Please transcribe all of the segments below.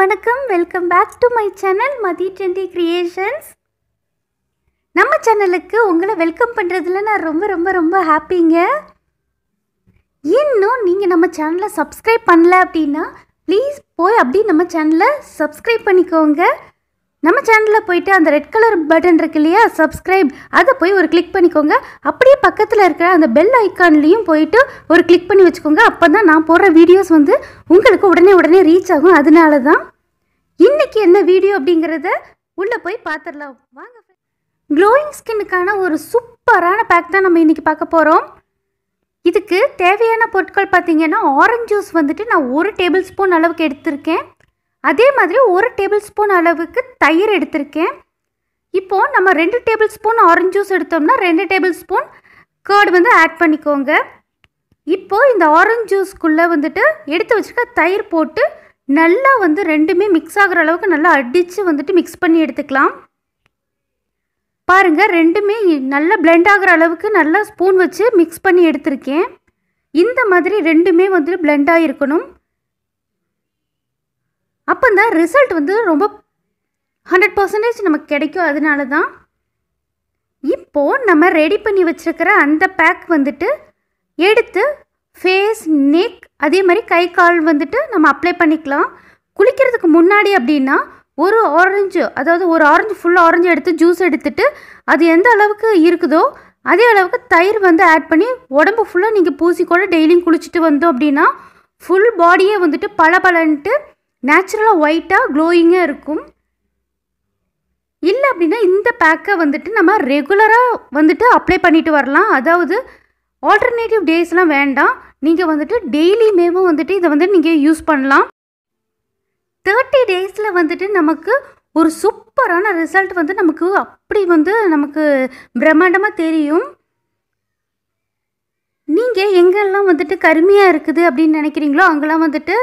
வணக்கம் welcome back to my channel Mathi twenty creations நம்ம சேனலுக்கு உங்களை வெல்கம் பண்ணுறதுல நான் ரொம்ப ரொம்ப ரொம்ப ஹாப்பிங்க இன்னும் நீங்கள் நம்ம சேனலை சப்ஸ்கிரைப் பண்ணல அப்படின்னா ப்ளீஸ் போய் அப்படி நம்ம சேனலை சப்ஸ்கிரைப் பண்ணிக்கோங்க நம்ம சேனலில் போயிட்டு அந்த ரெட் கலர் பட்டன் இருக்கு இல்லையா சப்ஸ்கிரைப் அதை போய் ஒரு கிளிக் பண்ணிக்கோங்க அப்படியே பக்கத்தில் இருக்கிற அந்த பெல் ஐக்கான்லேயும் போயிட்டு ஒரு கிளிக் பண்ணி வச்சுக்கோங்க அப்போ தான் நான் போடுற வீடியோஸ் வந்து உங்களுக்கு உடனே உடனே ரீச் ஆகும் அதனால தான் இன்றைக்கி என்ன வீடியோ அப்படிங்கிறத உள்ளே போய் பார்த்துடலாம் வாங்க க்ளோயிங் ஸ்கின்னுக்கான ஒரு சூப்பரான பேக் தான் நம்ம இன்றைக்கி பார்க்க போகிறோம் இதுக்கு தேவையான பொருட்கள் பார்த்திங்கன்னா ஆரஞ்ச் ஜூஸ் வந்துட்டு நான் ஒரு டேபிள் ஸ்பூன் அளவுக்கு எடுத்திருக்கேன் அதே மாதிரி ஒரு டேபிள் ஸ்பூன் அளவுக்கு தயிர் எடுத்திருக்கேன் இப்போது நம்ம ரெண்டு டேபிள் ஸ்பூன் ஆரஞ்சு ஜூஸ் எடுத்தோம்னா ரெண்டு டேபிள் ஸ்பூன் கேர்டு வந்து ஆட் பண்ணிக்கோங்க இப்போது இந்த ஆரஞ்சு ஜூஸ்க்குள்ளே வந்துட்டு எடுத்து வச்சுக்க தயிர் போட்டு நல்லா வந்து ரெண்டுமே மிக்ஸ் ஆகிற அளவுக்கு நல்லா அடித்து வந்துட்டு மிக்ஸ் பண்ணி எடுத்துக்கலாம் பாருங்கள் ரெண்டுமே நல்லா பிளெண்ட் ஆகிற அளவுக்கு நல்லா ஸ்பூன் வச்சு மிக்ஸ் பண்ணி எடுத்திருக்கேன் இந்த மாதிரி ரெண்டுமே வந்துட்டு பிளெண்ட் ஆகிருக்கணும் ஆனால் ரிசல்ட் வந்து ரொம்ப ஹண்ட்ரட் பர்சன்டேஜ் நமக்கு கிடைக்கும் அதனால தான் இப்போது நம்ம ரெடி பண்ணி வச்சுருக்கிற அந்த பேக் வந்துட்டு எடுத்து ஃபேஸ் நெக் அதே மாதிரி கை கால் வந்துட்டு நம்ம அப்ளை பண்ணிக்கலாம் குளிக்கிறதுக்கு முன்னாடி அப்படின்னா ஒரு ஆரஞ்சு அதாவது ஒரு ஆரஞ்சு ஃபுல் ஆரஞ்சு எடுத்து ஜூஸ் எடுத்துட்டு அது எந்த அளவுக்கு இருக்குதோ அதே அளவுக்கு தயிர் வந்து ஆட் பண்ணி உடம்பு ஃபுல்லாக நீங்கள் பூசிக்கோட டெய்லியும் குளிச்சுட்டு வந்தோம் அப்படின்னா ஃபுல் பாடியே வந்துட்டு பல பலன்ட்டு நேச்சுரலாக ஒயிட்டாக க்ளோயிங்காக இருக்கும் இல்லை அப்படின்னா இந்த பேக்கை வந்துட்டு நம்ம ரெகுலராக வந்துட்டு அப்ளை பண்ணிட்டு வரலாம் அதாவது ஆல்டர்னேட்டிவ் டேஸ்லாம் வேண்டாம் நீங்கள் வந்துட்டு டெய்லியுமேவும் வந்துட்டு இதை வந்து நீங்கள் யூஸ் பண்ணலாம் தேர்ட்டி டேஸில் வந்துட்டு நமக்கு ஒரு சூப்பரான ரிசல்ட் வந்து நமக்கு அப்படி வந்து நமக்கு பிரம்மாண்டமாக தெரியும் நீங்கள் எங்கெல்லாம் வந்துட்டு கருமையாக இருக்குது அப்படின்னு நினைக்கிறீங்களோ அங்கெல்லாம் வந்துட்டு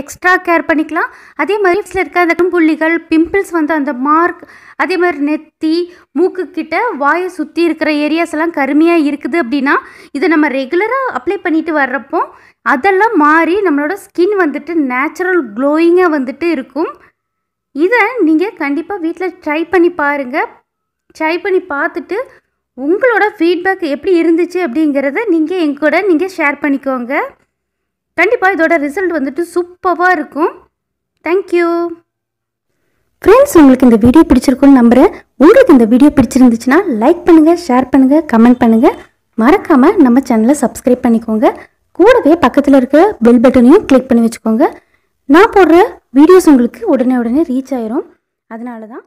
எக்ஸ்ட்ரா கேர் பண்ணிக்கலாம் அதே மாதிரி லிப்ஸில் இருக்க அந்த புள்ளிகள் பிம்பிள்ஸ் வந்து அந்த மார்க் அதே மாதிரி நெத்தி மூக்கு கிட்ட வாயை சுற்றி இருக்கிற ஏரியாஸ் எல்லாம் கருமையாக இருக்குது அப்படின்னா இதை நம்ம ரெகுலராக அப்ளை பண்ணிட்டு வர்றப்போ அதெல்லாம் மாறி நம்மளோட ஸ்கின் வந்துட்டு நேச்சுரல் க்ளோயிங்காக வந்துட்டு இருக்கும் இதை நீங்கள் கண்டிப்பாக வீட்டில் ட்ரை பண்ணி பாருங்கள் ட்ரை பண்ணி பார்த்துட்டு உங்களோட ஃபீட்பேக் எப்படி இருந்துச்சு அப்படிங்கிறத நீங்கள் எங்கூட நீங்கள் ஷேர் பண்ணிக்கோங்க கண்டிப்பாக இதோட ரிசல்ட் வந்துட்டு சூப்பராக இருக்கும் தேங்க்யூ ஃப்ரெண்ட்ஸ் உங்களுக்கு இந்த வீடியோ பிடிச்சிருக்குன்னு நம்புகிறேன் உங்களுக்கு இந்த வீடியோ பிடிச்சிருந்துச்சுன்னா லைக் பண்ணுங்கள் ஷேர் பண்ணுங்கள் கமெண்ட் பண்ணுங்கள் மறக்காமல் நம்ம சேனலை சப்ஸ்கிரைப் பண்ணிக்கோங்க கூடவே பக்கத்தில் இருக்க பெல் பட்டனையும் கிளிக் பண்ணி வச்சுக்கோங்க நான் போடுற வீடியோஸ் உங்களுக்கு உடனே உடனே ரீச் ஆயிரும் அதனால தான்